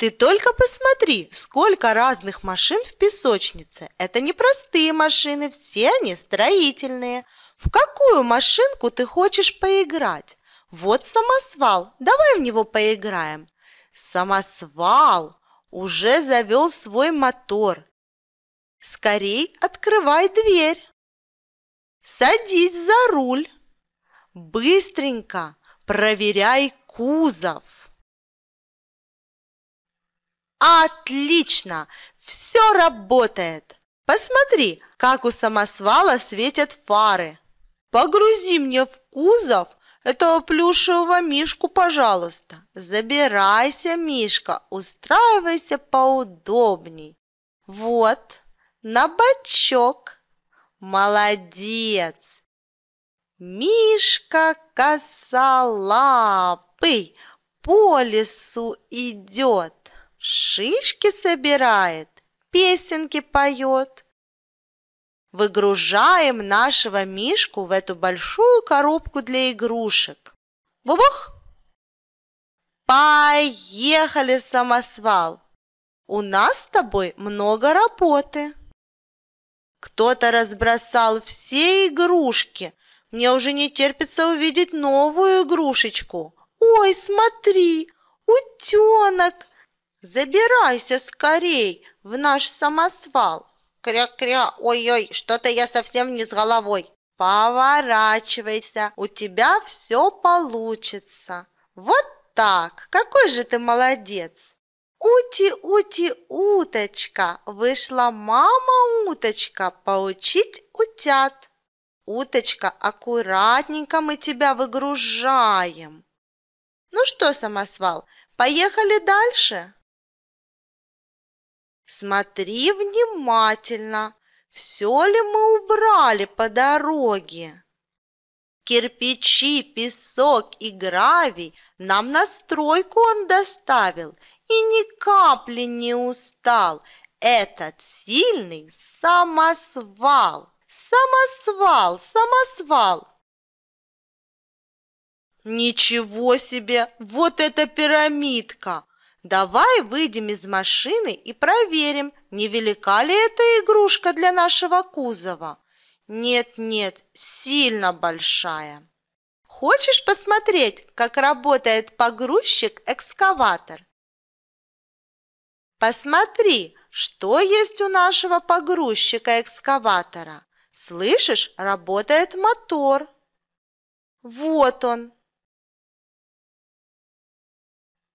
Ты только посмотри, сколько разных машин в песочнице. Это не простые машины, все они строительные. В какую машинку ты хочешь поиграть? Вот самосвал, давай в него поиграем. Самосвал уже завел свой мотор. Скорей открывай дверь. Садись за руль. Быстренько проверяй кузов. Отлично! Все работает! Посмотри, как у самосвала светят фары. Погрузи мне в кузов этого плюшевого мишку, пожалуйста. Забирайся, мишка, устраивайся поудобней. Вот, на бочок. Молодец! Мишка косолапый по лесу идет шишки собирает, песенки поет. Выгружаем нашего Мишку в эту большую коробку для игрушек. Бубух! Поехали, самосвал! У нас с тобой много работы. Кто-то разбросал все игрушки. Мне уже не терпится увидеть новую игрушечку. Ой, смотри, утенок! Забирайся скорей в наш самосвал. Кря-кря, ой-ой, что-то я совсем не с головой. Поворачивайся, у тебя все получится. Вот так, какой же ты молодец. Ути-ути-уточка, вышла мама-уточка поучить утят. Уточка, аккуратненько мы тебя выгружаем. Ну что, самосвал, поехали дальше? Смотри внимательно, все ли мы убрали по дороге. Кирпичи, песок и гравий нам на стройку он доставил и ни капли не устал. Этот сильный самосвал, самосвал, самосвал. Ничего себе, вот эта пирамидка! Давай выйдем из машины и проверим, невелика ли эта игрушка для нашего кузова. Нет-нет, сильно большая. Хочешь посмотреть, как работает погрузчик-экскаватор? Посмотри, что есть у нашего погрузчика-экскаватора. Слышишь, работает мотор. Вот он.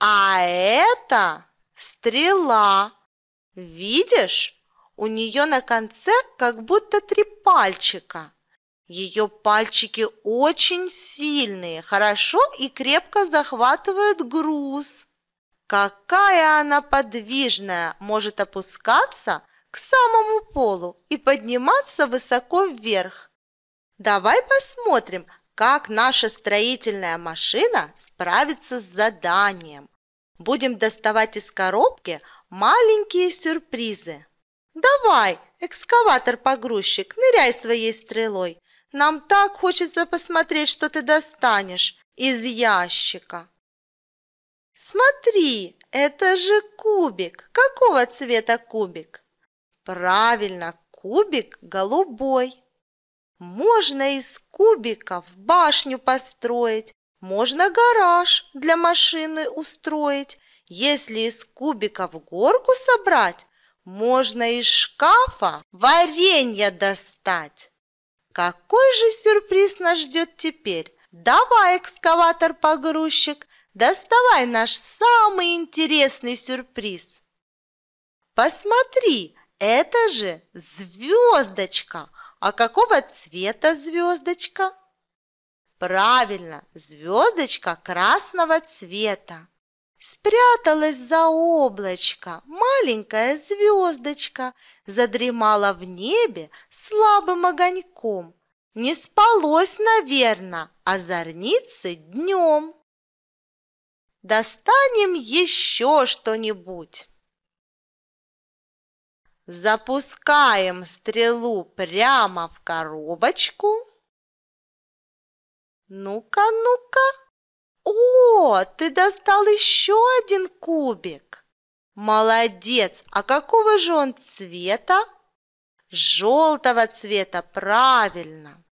А это стрела. Видишь, у нее на конце как будто три пальчика. Ее пальчики очень сильные, хорошо и крепко захватывают груз. Какая она подвижная, может опускаться к самому полу и подниматься высоко вверх. Давай посмотрим, как наша строительная машина справится с заданием. Будем доставать из коробки маленькие сюрпризы. Давай, экскаватор-погрузчик, ныряй своей стрелой. Нам так хочется посмотреть, что ты достанешь из ящика. Смотри, это же кубик. Какого цвета кубик? Правильно, кубик голубой. Можно из кубиков башню построить, можно гараж для машины устроить. Если из кубиков горку собрать, можно из шкафа варенье достать. Какой же сюрприз нас ждет теперь? Давай, экскаватор-погрузчик, доставай наш самый интересный сюрприз. Посмотри, это же звездочка – а какого цвета звездочка? Правильно, звездочка красного цвета. Спряталась за облачко маленькая звездочка, задремала в небе слабым огоньком. Не спалось, наверное, а зорницы днем. Достанем еще что-нибудь запускаем стрелу прямо в коробочку. Ну-ка, ну-ка. О, ты достал еще один кубик. Молодец. А какого же он цвета? Желтого цвета, правильно.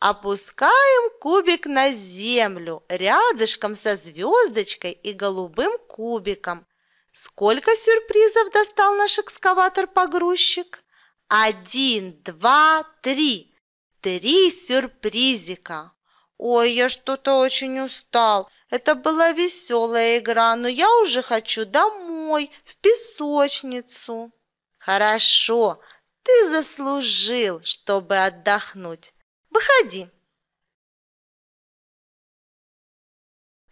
Опускаем кубик на землю рядышком со звездочкой и голубым кубиком Сколько сюрпризов достал наш экскаватор-погрузчик? Один, два, три. Три сюрпризика. Ой, я что-то очень устал. Это была веселая игра, но я уже хочу домой, в песочницу. Хорошо, ты заслужил, чтобы отдохнуть. Выходи.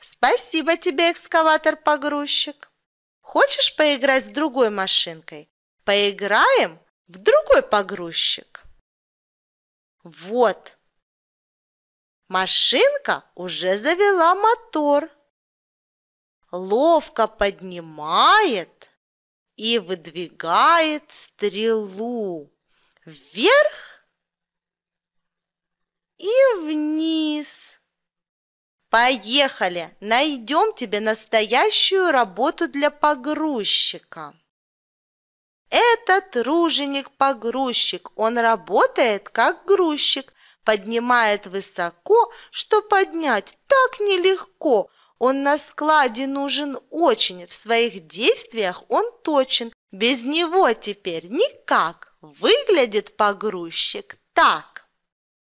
Спасибо тебе, экскаватор-погрузчик. Хочешь поиграть с другой машинкой? Поиграем в другой погрузчик. Вот. Машинка уже завела мотор. Ловко поднимает и выдвигает стрелу вверх и вниз. Поехали, найдем тебе настоящую работу для погрузчика. Этот руженик-погрузчик, он работает как грузчик, поднимает высоко, что поднять так нелегко. Он на складе нужен очень, в своих действиях он точен, без него теперь никак. Выглядит погрузчик так.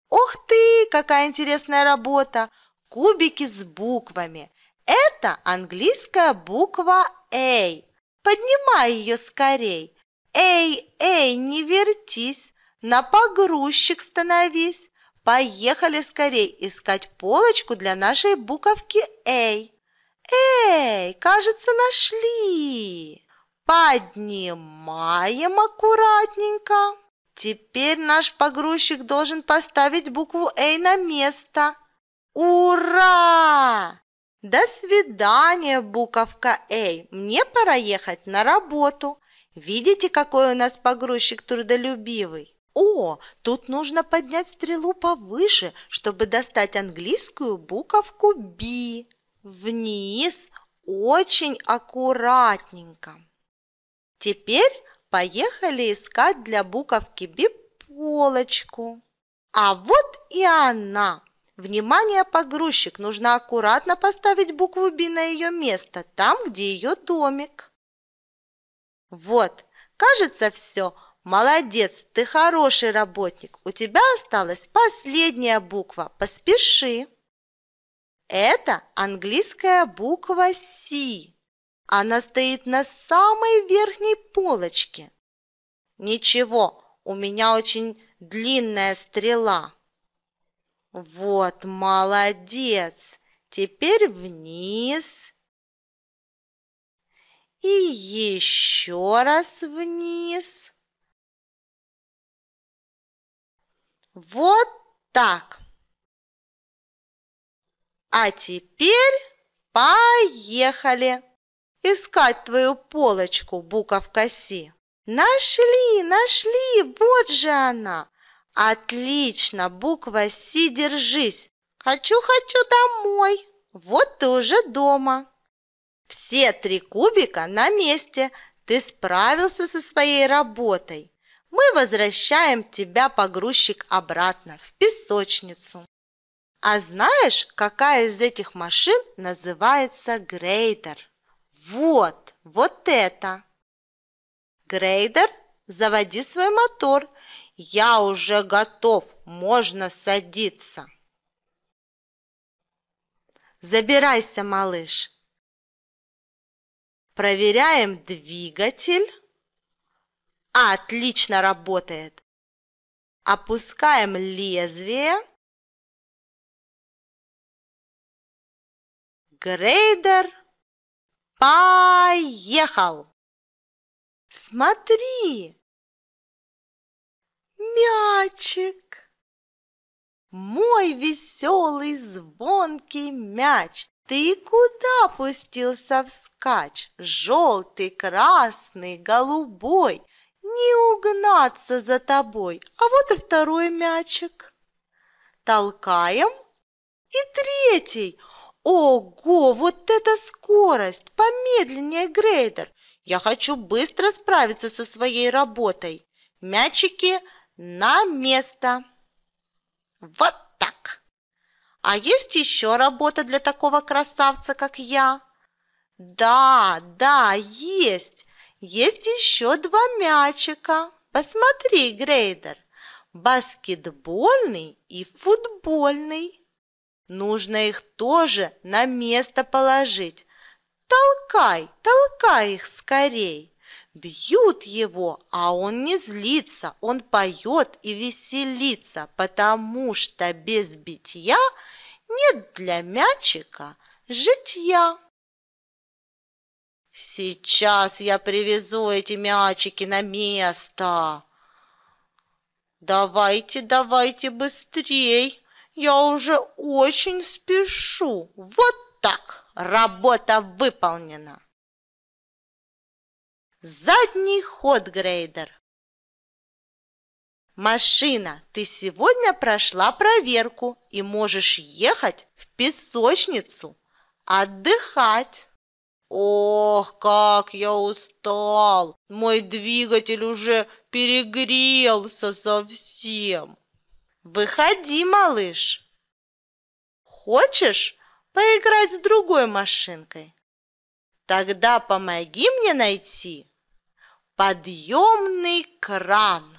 Ох ты, какая интересная работа! кубики с буквами. Это английская буква Эй. Поднимай ее скорей. «Эй, эй, не вертись, на погрузчик становись. Поехали скорей искать полочку для нашей буковки «Эй». Эй, кажется, нашли. Поднимаем аккуратненько. Теперь наш погрузчик должен поставить букву «Эй» на место. Ура! До свидания, буковка Эй. Мне пора ехать на работу. Видите, какой у нас погрузчик трудолюбивый? О, тут нужно поднять стрелу повыше, чтобы достать английскую буковку B. Вниз, очень аккуратненько. Теперь поехали искать для буковки B полочку. А вот и она. Внимание, погрузчик, нужно аккуратно поставить букву Б на ее место, там, где ее домик. Вот, кажется, все. Молодец, ты хороший работник. У тебя осталась последняя буква. Поспеши. Это английская буква C. Она стоит на самой верхней полочке. Ничего, у меня очень длинная стрела. Вот, молодец! Теперь вниз. И еще раз вниз. Вот так. А теперь поехали искать твою полочку, буковка Си. Нашли, нашли, вот же она. Отлично, буква Си, держись. Хочу-хочу домой. Вот ты уже дома. Все три кубика на месте. Ты справился со своей работой. Мы возвращаем тебя, погрузчик, обратно в песочницу. А знаешь, какая из этих машин называется грейдер? Вот, вот это. Грейдер, заводи свой мотор я уже готов, можно садиться. Забирайся, малыш. Проверяем двигатель. отлично работает. Опускаем лезвие. Грейдер поехал. Смотри, мячик. Мой веселый звонкий мяч, ты куда пустился вскачь? Желтый, красный, голубой, не угнаться за тобой. А вот и второй мячик. Толкаем. И третий. Ого, вот это скорость! Помедленнее, Грейдер. Я хочу быстро справиться со своей работой. Мячики – на место. Вот так. А есть еще работа для такого красавца, как я? Да, да, есть. Есть еще два мячика. Посмотри, Грейдер, баскетбольный и футбольный. Нужно их тоже на место положить. Толкай, толкай их скорей. Бьют его, а он не злится, он поет и веселится, потому что без битья нет для мячика житья. Сейчас я привезу эти мячики на место. Давайте, давайте быстрей. Я уже очень спешу. Вот так. Работа выполнена. Задний ход грейдер. Машина, ты сегодня прошла проверку и можешь ехать в песочницу отдыхать. Ох, как я устал! Мой двигатель уже перегрелся совсем. Выходи, малыш. Хочешь поиграть с другой машинкой? Тогда помоги мне найти подъемный кран.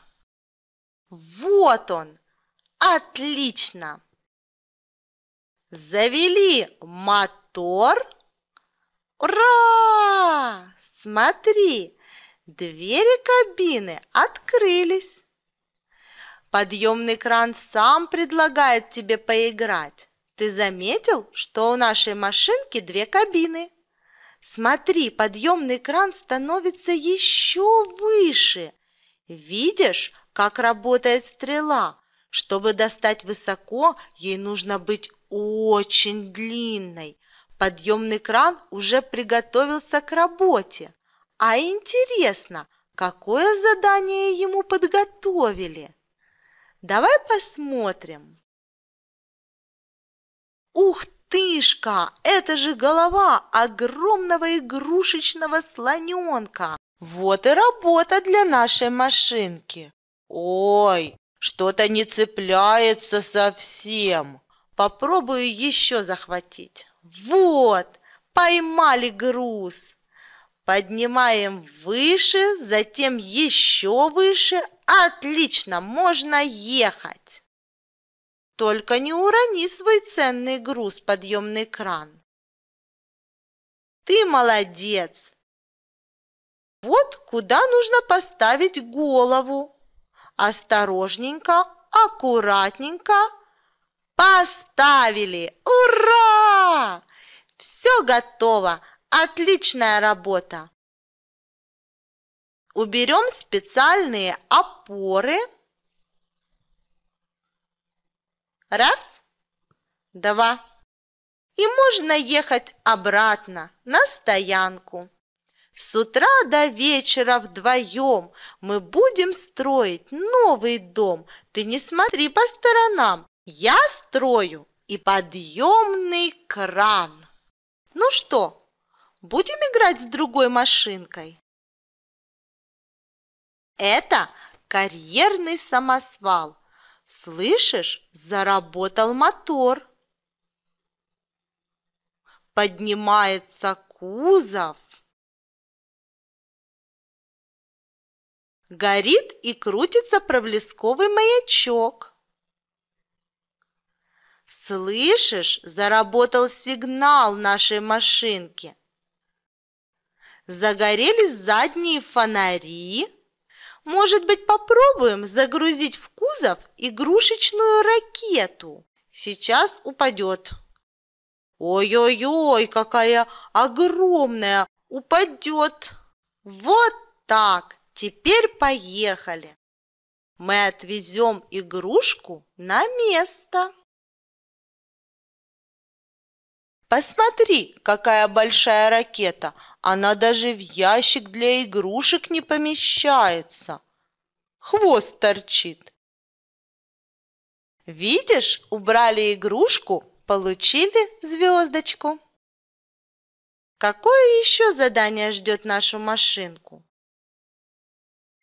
Вот он! Отлично! Завели мотор. Ура! Смотри, двери кабины открылись. Подъемный кран сам предлагает тебе поиграть. Ты заметил, что у нашей машинки две кабины? Смотри, подъемный кран становится еще выше. Видишь, как работает стрела? Чтобы достать высоко, ей нужно быть очень длинной. Подъемный кран уже приготовился к работе. А интересно, какое задание ему подготовили? Давай посмотрим. Ух Мартышка, это же голова огромного игрушечного слоненка. Вот и работа для нашей машинки. Ой, что-то не цепляется совсем. Попробую еще захватить. Вот, поймали груз. Поднимаем выше, затем еще выше. Отлично, можно ехать. Только не урони свой ценный груз подъемный кран. Ты молодец! Вот куда нужно поставить голову. Осторожненько, аккуратненько. Поставили! Ура! Все готово! Отличная работа! Уберем специальные опоры – Раз, два. И можно ехать обратно на стоянку. С утра до вечера вдвоем мы будем строить новый дом. Ты не смотри по сторонам. Я строю и подъемный кран. Ну что, будем играть с другой машинкой? Это карьерный самосвал – Слышишь, заработал мотор. Поднимается кузов. Горит и крутится проблесковый маячок. Слышишь, заработал сигнал нашей машинки. Загорелись задние фонари, может быть, попробуем загрузить в кузов игрушечную ракету? Сейчас упадет. Ой-ой-ой, какая огромная! Упадет! Вот так! Теперь поехали! Мы отвезем игрушку на место. Посмотри, какая большая ракета! Она даже в ящик для игрушек не помещается. Хвост торчит. Видишь, убрали игрушку, получили звездочку. Какое еще задание ждет нашу машинку?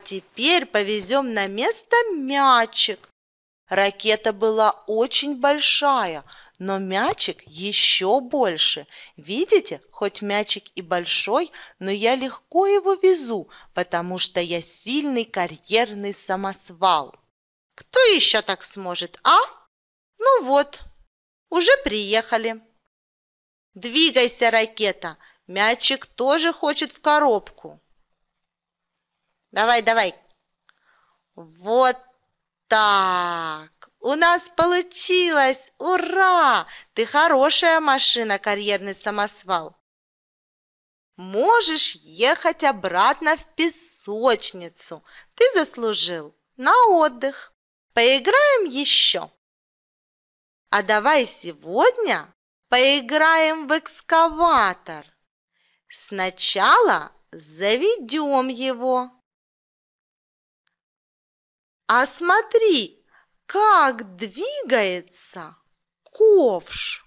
Теперь повезем на место мячик. Ракета была очень большая – но мячик еще больше. Видите, хоть мячик и большой, но я легко его везу, потому что я сильный карьерный самосвал. Кто еще так сможет, а? Ну вот, уже приехали. Двигайся, ракета, мячик тоже хочет в коробку. Давай, давай. Вот так. У нас получилось! Ура! Ты хорошая машина, карьерный самосвал. Можешь ехать обратно в песочницу. Ты заслужил. На отдых. Поиграем еще. А давай сегодня поиграем в экскаватор. Сначала заведем его. А смотри, как двигается ковш.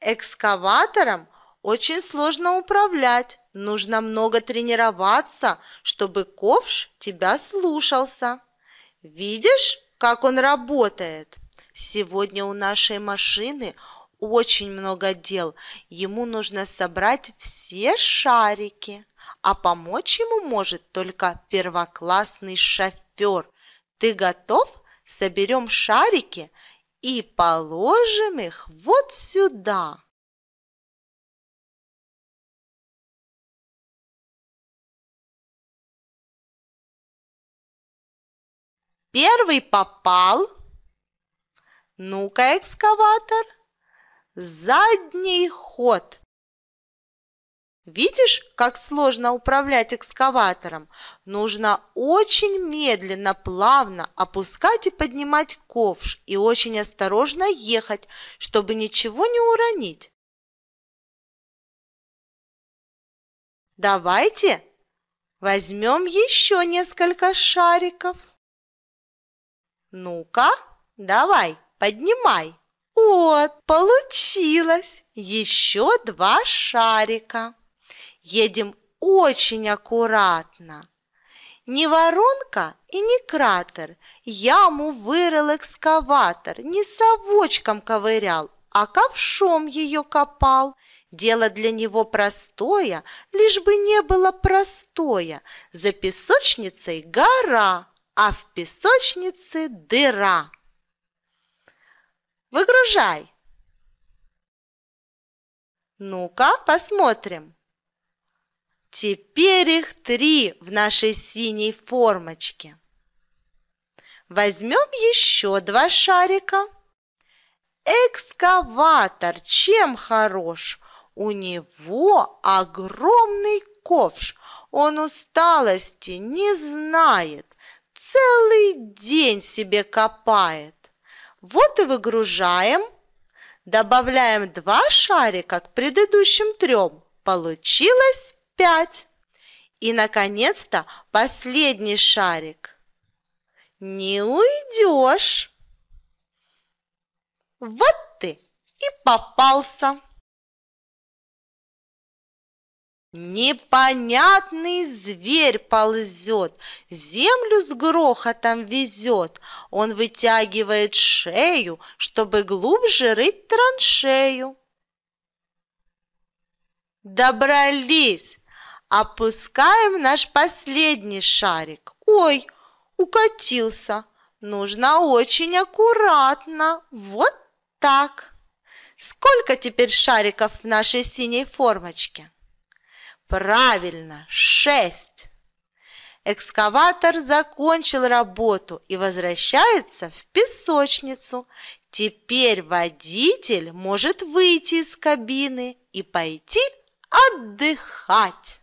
Экскаватором очень сложно управлять, нужно много тренироваться, чтобы ковш тебя слушался. Видишь, как он работает? Сегодня у нашей машины очень много дел. Ему нужно собрать все шарики, а помочь ему может только первоклассный шофер, ты готов? Соберем шарики и положим их вот сюда. Первый попал. Ну-ка, экскаватор. Задний ход – Видишь, как сложно управлять экскаватором? Нужно очень медленно, плавно опускать и поднимать ковш и очень осторожно ехать, чтобы ничего не уронить. Давайте возьмем еще несколько шариков. Ну-ка, давай, поднимай. Вот, получилось! Еще два шарика едем очень аккуратно. Ни воронка и не кратер, яму вырыл экскаватор, не совочком ковырял, а ковшом ее копал. Дело для него простое, лишь бы не было простое. За песочницей гора, а в песочнице дыра. Выгружай. Ну-ка, посмотрим. Теперь их три в нашей синей формочке. Возьмем еще два шарика. Экскаватор чем хорош? У него огромный ковш. Он усталости не знает. Целый день себе копает. Вот и выгружаем. Добавляем два шарика к предыдущим трем. Получилось пять. И, наконец-то, последний шарик. Не уйдешь. Вот ты и попался. Непонятный зверь ползет, землю с грохотом везет. Он вытягивает шею, чтобы глубже рыть траншею. Добрались! Опускаем наш последний шарик. Ой, укатился. Нужно очень аккуратно. Вот так. Сколько теперь шариков в нашей синей формочке? Правильно, шесть. Экскаватор закончил работу и возвращается в песочницу. Теперь водитель может выйти из кабины и пойти отдыхать.